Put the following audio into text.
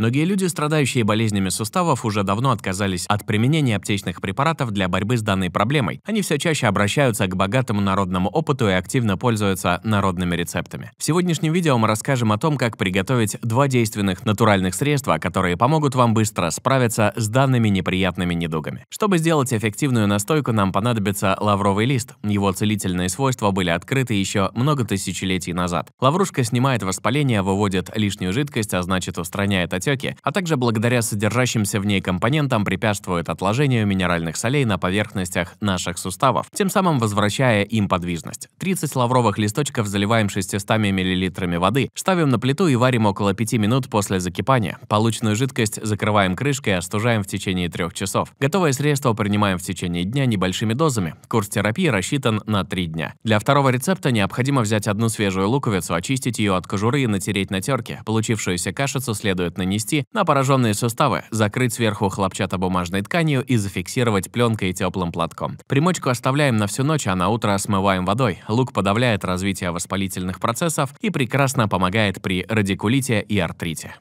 Многие люди, страдающие болезнями суставов, уже давно отказались от применения аптечных препаратов для борьбы с данной проблемой. Они все чаще обращаются к богатому народному опыту и активно пользуются народными рецептами. В сегодняшнем видео мы расскажем о том, как приготовить два действенных натуральных средства, которые помогут вам быстро справиться с данными неприятными недугами. Чтобы сделать эффективную настойку, нам понадобится лавровый лист. Его целительные свойства были открыты еще много тысячелетий назад. Лаврушка снимает воспаление, выводит лишнюю жидкость, а значит устраняет отек отеке, а также благодаря содержащимся в ней компонентам препятствует отложению минеральных солей на поверхностях наших суставов, тем самым возвращая им подвижность. 30 лавровых листочков заливаем 600 мл воды, ставим на плиту и варим около 5 минут после закипания. Полученную жидкость закрываем крышкой и остужаем в течение 3 часов. Готовое средство принимаем в течение дня небольшими дозами. Курс терапии рассчитан на 3 дня. Для второго рецепта необходимо взять одну свежую луковицу, очистить ее от кожуры и натереть на терке. Получившуюся кашицу следует нанести нанести на пораженные суставы, закрыть сверху хлопчатобумажной тканью и зафиксировать пленкой и теплым платком. Примочку оставляем на всю ночь, а на утро смываем водой. Лук подавляет развитие воспалительных процессов и прекрасно помогает при радикулите и артрите.